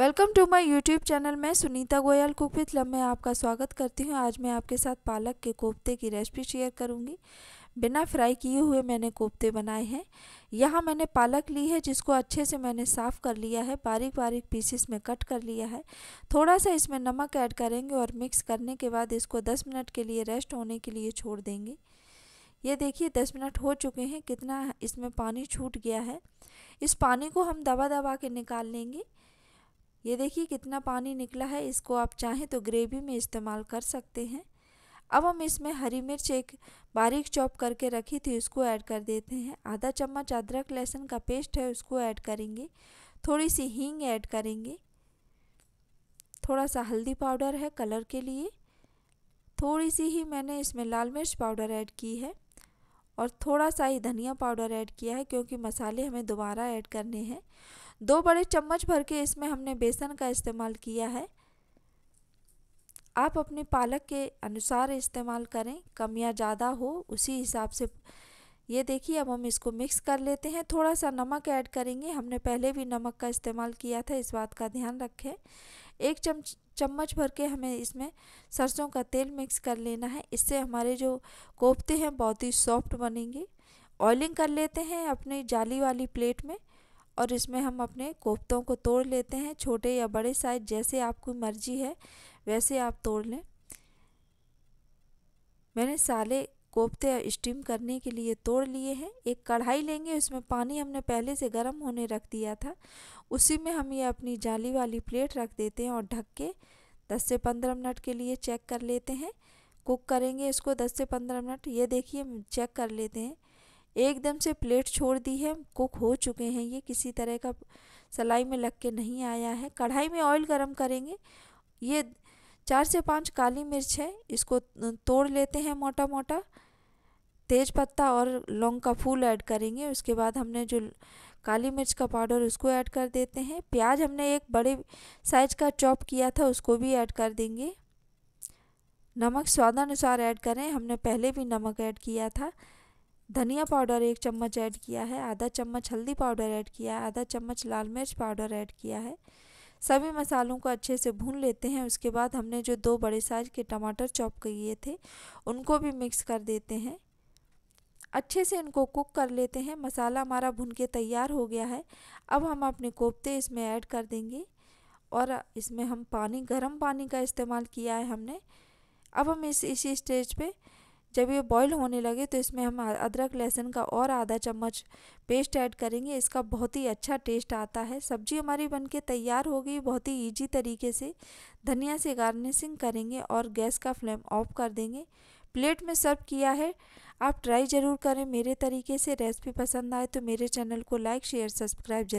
welcome to my YouTube channel मैं Sunita Goyal cook with में आपका स्वागत करती हूँ आज मैं आपके साथ पालक के कोफ्ते की रेसिपी शेयर करूँगी बिना फ्राई किए हुए मैंने कोफ्ते बनाए हैं यहाँ मैंने पालक ली है जिसको अच्छे से मैंने साफ़ कर लिया है बारीक बारीक पीसेस में कट कर लिया है थोड़ा सा इसमें नमक ऐड करेंगे और मिक्स करने के बाद इसको दस मिनट के लिए रेस्ट होने के लिए छोड़ देंगे ये देखिए दस मिनट हो चुके हैं कितना इसमें पानी छूट गया है इस पानी को हम दबा दबा के निकाल लेंगे ये देखिए कितना पानी निकला है इसको आप चाहें तो ग्रेवी में इस्तेमाल कर सकते हैं अब हम इसमें हरी मिर्च एक बारीक चॉप करके रखी थी उसको ऐड कर देते हैं आधा चम्मच अदरक लहसुन का पेस्ट है उसको ऐड करेंगे थोड़ी सी हींग ऐड करेंगे थोड़ा सा हल्दी पाउडर है कलर के लिए थोड़ी सी ही मैंने इसमें लाल मिर्च पाउडर ऐड की है और थोड़ा सा ही धनिया पाउडर ऐड किया है क्योंकि मसाले हमें दोबारा ऐड करने हैं दो बड़े चम्मच भर के इसमें हमने बेसन का इस्तेमाल किया है आप अपने पालक के अनुसार इस्तेमाल करें कम या ज़्यादा हो उसी हिसाब से ये देखिए अब हम इसको मिक्स कर लेते हैं थोड़ा सा नमक ऐड करेंगे हमने पहले भी नमक का इस्तेमाल किया था इस बात का ध्यान रखें एक चम्मच चम्मच भर के हमें इसमें सरसों का तेल मिक्स कर लेना है इससे हमारे जो कोफ्ते हैं बहुत ही सॉफ्ट बनेंगे ऑयलिंग कर लेते हैं अपनी जाली वाली प्लेट में और इसमें हम अपने कोफ्तों को तोड़ लेते हैं छोटे या बड़े साइज जैसे आपकी मर्जी है वैसे आप तोड़ लें मैंने साले कोफ्ते स्टीम करने के लिए तोड़ लिए हैं एक कढ़ाई लेंगे उसमें पानी हमने पहले से गर्म होने रख दिया था उसी में हम ये अपनी जाली वाली प्लेट रख देते हैं और ढक के दस से पंद्रह मिनट के लिए चेक कर लेते हैं कुक करेंगे इसको दस से पंद्रह मिनट ये देखिए चेक कर लेते हैं एकदम से प्लेट छोड़ दी है कुक हो चुके हैं ये किसी तरह का सलाई में लग के नहीं आया है कढ़ाई में ऑयल गरम करेंगे ये चार से पांच काली मिर्च है इसको तोड़ लेते हैं मोटा मोटा तेज पत्ता और लौंग का फूल ऐड करेंगे उसके बाद हमने जो काली मिर्च का पाउडर उसको ऐड कर देते हैं प्याज हमने एक बड़े साइज का चॉप किया था उसको भी ऐड कर देंगे नमक स्वादानुसार ऐड करें हमने पहले भी नमक ऐड किया था धनिया पाउडर एक चम्मच ऐड किया है आधा चम्मच हल्दी पाउडर ऐड किया है आधा चम्मच लाल मिर्च पाउडर ऐड किया है सभी मसालों को अच्छे से भून लेते हैं उसके बाद हमने जो दो बड़े साइज के टमाटर चॉप किए थे उनको भी मिक्स कर देते हैं अच्छे से इनको कुक कर लेते हैं मसाला हमारा भून के तैयार हो गया है अब हम अपने कोफ्ते इसमें ऐड कर देंगे और इसमें हम पानी गर्म पानी का इस्तेमाल किया है हमने अब हम इस इसी स्टेज पर जब ये बॉईल होने लगे तो इसमें हम अदरक लहसुन का और आधा चम्मच पेस्ट ऐड करेंगे इसका बहुत ही अच्छा टेस्ट आता है सब्जी हमारी बनके तैयार हो गई बहुत ही इजी तरीके से धनिया से गार्निशिंग करेंगे और गैस का फ्लेम ऑफ कर देंगे प्लेट में सर्व किया है आप ट्राई ज़रूर करें मेरे तरीके से रेसिपी पसंद आए तो मेरे चैनल को लाइक शेयर सब्सक्राइब